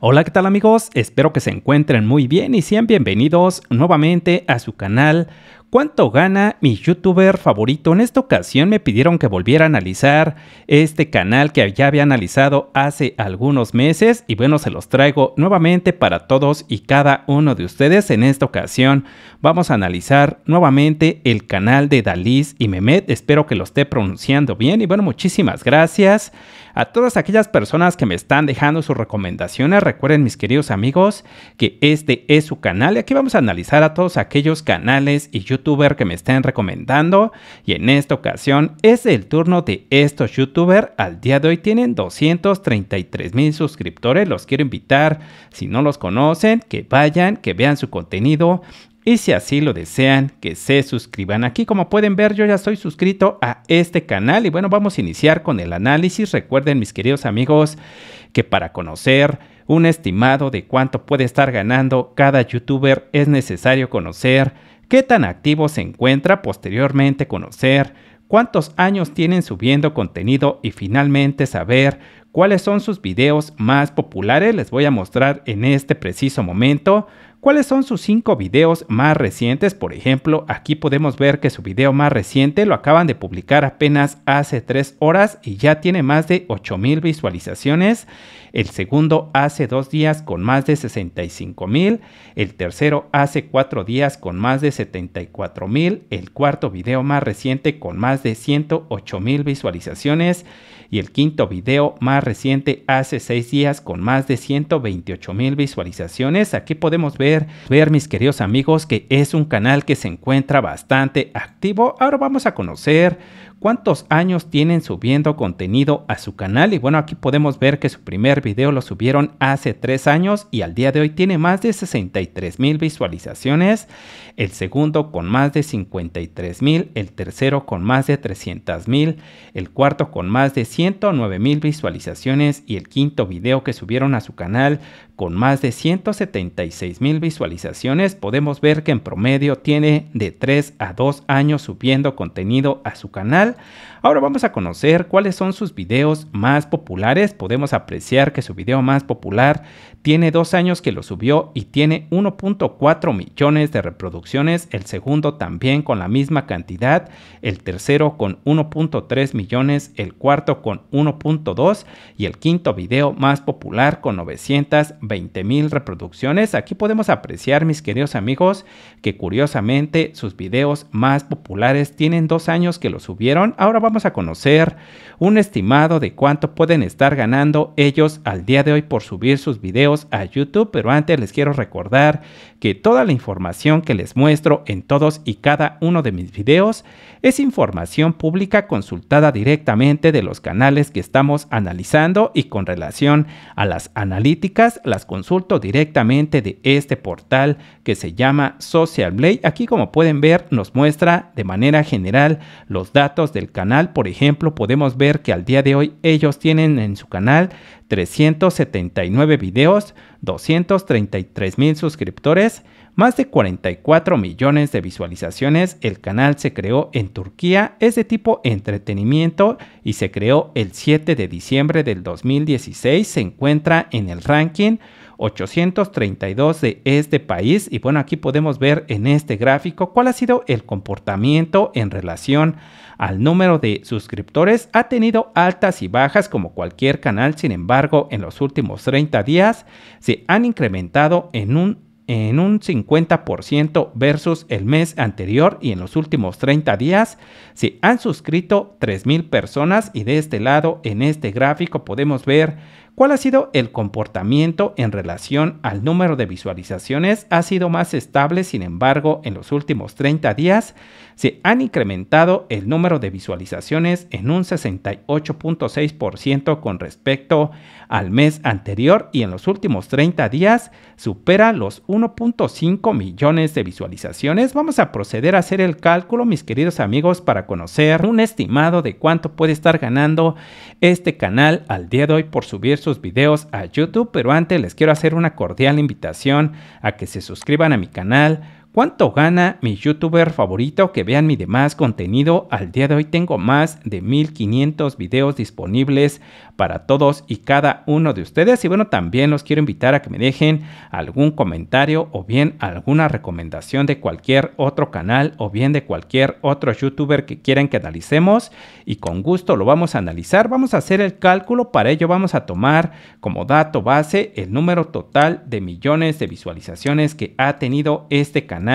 Hola, ¿qué tal amigos? Espero que se encuentren muy bien y sean bienvenidos nuevamente a su canal. ¿Cuánto gana mi youtuber favorito? En esta ocasión me pidieron que volviera a analizar este canal que ya había analizado hace algunos meses y bueno, se los traigo nuevamente para todos y cada uno de ustedes. En esta ocasión vamos a analizar nuevamente el canal de Dalís y Mehmet. Espero que lo esté pronunciando bien y bueno, muchísimas gracias. A todas aquellas personas que me están dejando sus recomendaciones, recuerden mis queridos amigos que este es su canal y aquí vamos a analizar a todos aquellos canales y youtubers que me estén recomendando y en esta ocasión es el turno de estos youtubers, Al día de hoy tienen 233 mil suscriptores, los quiero invitar si no los conocen que vayan, que vean su contenido y si así lo desean, que se suscriban aquí. Como pueden ver, yo ya estoy suscrito a este canal. Y bueno, vamos a iniciar con el análisis. Recuerden, mis queridos amigos, que para conocer un estimado de cuánto puede estar ganando cada youtuber es necesario conocer qué tan activo se encuentra, posteriormente conocer cuántos años tienen subiendo contenido y finalmente saber cuáles son sus videos más populares. Les voy a mostrar en este preciso momento cuáles son sus cinco videos más recientes. Por ejemplo, aquí podemos ver que su video más reciente lo acaban de publicar apenas hace tres horas y ya tiene más de 8000 visualizaciones. El segundo hace dos días con más de 65000. El tercero hace cuatro días con más de 74000. El cuarto video más reciente con más de 108000 visualizaciones. Y el quinto video más reciente hace seis días con más de 128,000 visualizaciones. Aquí podemos ver ver, mis queridos amigos, que es un canal que se encuentra bastante activo. Ahora vamos a conocer cuántos años tienen subiendo contenido a su canal y bueno aquí podemos ver que su primer video lo subieron hace tres años y al día de hoy tiene más de 63 mil visualizaciones, el segundo con más de 53 mil, el tercero con más de 300 mil, el cuarto con más de 109 mil visualizaciones y el quinto video que subieron a su canal con más de 176 mil visualizaciones podemos ver que en promedio tiene de 3 a 2 años subiendo contenido a su canal Ahora vamos a conocer cuáles son sus videos más populares. Podemos apreciar que su video más popular tiene dos años que lo subió y tiene 1.4 millones de reproducciones. El segundo también con la misma cantidad. El tercero con 1.3 millones. El cuarto con 1.2. Y el quinto video más popular con 920 mil reproducciones. Aquí podemos apreciar, mis queridos amigos, que curiosamente sus videos más populares tienen dos años que lo subieron ahora vamos a conocer un estimado de cuánto pueden estar ganando ellos al día de hoy por subir sus videos a YouTube, pero antes les quiero recordar que toda la información que les muestro en todos y cada uno de mis videos es información pública consultada directamente de los canales que estamos analizando y con relación a las analíticas las consulto directamente de este portal que se llama Social Blade. Aquí como pueden ver nos muestra de manera general los datos del canal, por ejemplo, podemos ver que al día de hoy ellos tienen en su canal 379 videos, 233 mil suscriptores, más de 44 millones de visualizaciones. El canal se creó en Turquía, es de tipo entretenimiento y se creó el 7 de diciembre del 2016. Se encuentra en el ranking 832 de este país. Y bueno, aquí podemos ver en este gráfico cuál ha sido el comportamiento en relación al número de suscriptores. Ha tenido altas y bajas como cualquier canal, sin embargo, en los últimos 30 días se han incrementado en un en un 50% versus el mes anterior y en los últimos 30 días se han suscrito 3.000 personas y de este lado en este gráfico podemos ver ¿Cuál ha sido el comportamiento en relación al número de visualizaciones? Ha sido más estable, sin embargo, en los últimos 30 días se han incrementado el número de visualizaciones en un 68.6% con respecto al mes anterior y en los últimos 30 días supera los 1.5 millones de visualizaciones. Vamos a proceder a hacer el cálculo, mis queridos amigos, para conocer un estimado de cuánto puede estar ganando este canal al día de hoy por subir su videos a YouTube, pero antes les quiero hacer una cordial invitación a que se suscriban a mi canal, ¿Cuánto gana mi youtuber favorito que vean mi demás contenido? Al día de hoy tengo más de 1500 videos disponibles para todos y cada uno de ustedes. Y bueno, también los quiero invitar a que me dejen algún comentario o bien alguna recomendación de cualquier otro canal o bien de cualquier otro youtuber que quieran que analicemos. Y con gusto lo vamos a analizar. Vamos a hacer el cálculo. Para ello vamos a tomar como dato base el número total de millones de visualizaciones que ha tenido este canal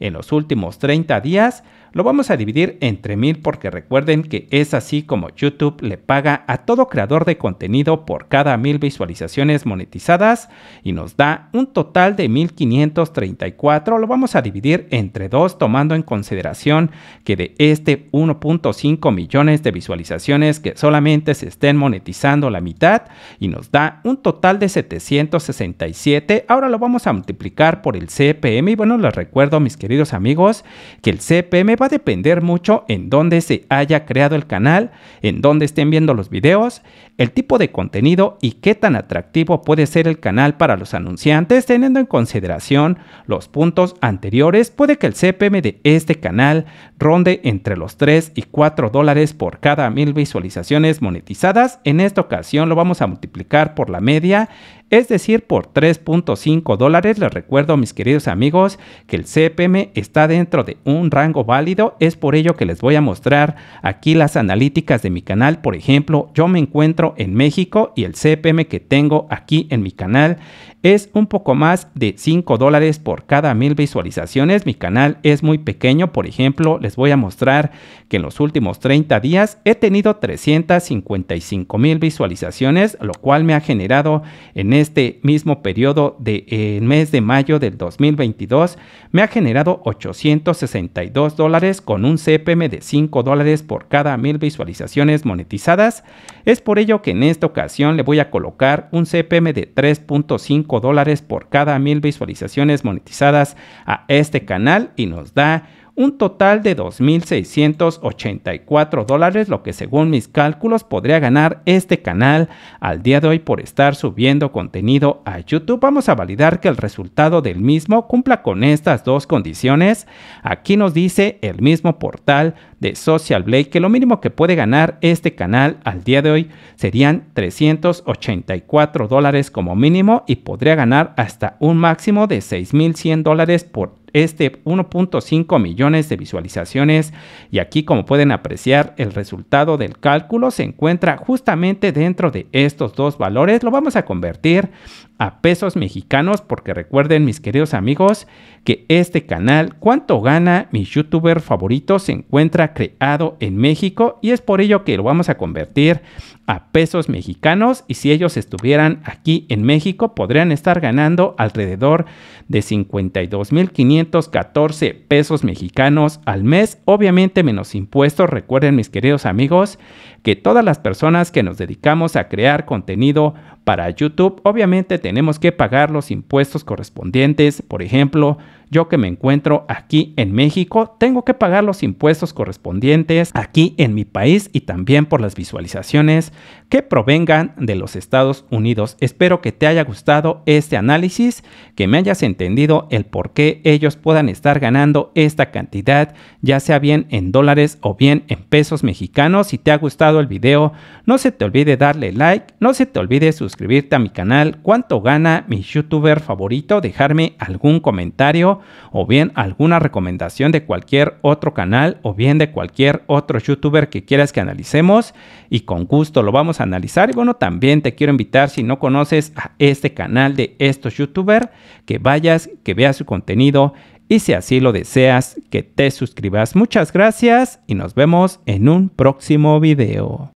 en los últimos 30 días, lo vamos a dividir entre mil porque recuerden que es así como YouTube le paga a todo creador de contenido por cada mil visualizaciones monetizadas y nos da un total de 1534. Lo vamos a dividir entre dos tomando en consideración que de este 1.5 millones de visualizaciones que solamente se estén monetizando la mitad y nos da un total de 767. Ahora lo vamos a multiplicar por el CPM y bueno, les recuerdo, mis queridos amigos, que el CPM va a depender mucho en dónde se haya creado el canal, en dónde estén viendo los videos, el tipo de contenido y qué tan atractivo puede ser el canal para los anunciantes, teniendo en consideración los puntos anteriores, puede que el CPM de este canal ronde entre los 3 y 4 dólares por cada mil visualizaciones monetizadas. En esta ocasión lo vamos a multiplicar por la media, es decir, por 3.5 dólares. Les recuerdo, mis queridos amigos, que el CPM está dentro de un rango válido, es por ello que les voy a mostrar aquí las analíticas de mi canal. Por ejemplo, yo me encuentro en México y el CPM que tengo aquí en mi canal es un poco más de 5 dólares por cada mil visualizaciones. Mi canal es muy pequeño, por ejemplo, les voy a mostrar que en los últimos 30 días he tenido 355 mil visualizaciones, lo cual me ha generado en este mismo periodo del de, eh, mes de mayo del 2022 me ha generado 862 dólares con un CPM de 5 dólares por cada mil visualizaciones monetizadas. Es por ello que en esta ocasión le voy a colocar un CPM de 3.5 dólares por cada mil visualizaciones monetizadas a este canal y nos da un total de 2.684 dólares, lo que según mis cálculos podría ganar este canal al día de hoy por estar subiendo contenido a YouTube. Vamos a validar que el resultado del mismo cumpla con estas dos condiciones. Aquí nos dice el mismo portal de Social Blade que lo mínimo que puede ganar este canal al día de hoy serían 384 dólares como mínimo y podría ganar hasta un máximo de 6.100 dólares por este 1.5 millones de visualizaciones y aquí como pueden apreciar el resultado del cálculo se encuentra justamente dentro de estos dos valores lo vamos a convertir a pesos mexicanos porque recuerden mis queridos amigos que este canal cuánto gana mi youtuber favorito se encuentra creado en México y es por ello que lo vamos a convertir a pesos mexicanos y si ellos estuvieran aquí en México podrían estar ganando alrededor de 52.514 pesos mexicanos al mes, obviamente menos impuestos. Recuerden mis queridos amigos que todas las personas que nos dedicamos a crear contenido para YouTube, obviamente tenemos que pagar los impuestos correspondientes. Por ejemplo, yo que me encuentro aquí en México, tengo que pagar los impuestos correspondientes aquí en mi país y también por las visualizaciones que provengan de los Estados Unidos. Espero que te haya gustado este análisis, que me hayas entendido el por qué ellos puedan estar ganando esta cantidad, ya sea bien en dólares o bien en pesos mexicanos. Si te ha gustado el video, no se te olvide darle like, no se te olvide suscribirte suscribirte a mi canal, cuánto gana mi youtuber favorito, dejarme algún comentario o bien alguna recomendación de cualquier otro canal o bien de cualquier otro youtuber que quieras que analicemos y con gusto lo vamos a analizar. Y bueno, también te quiero invitar si no conoces a este canal de estos youtubers, que vayas, que veas su contenido y si así lo deseas, que te suscribas. Muchas gracias y nos vemos en un próximo video.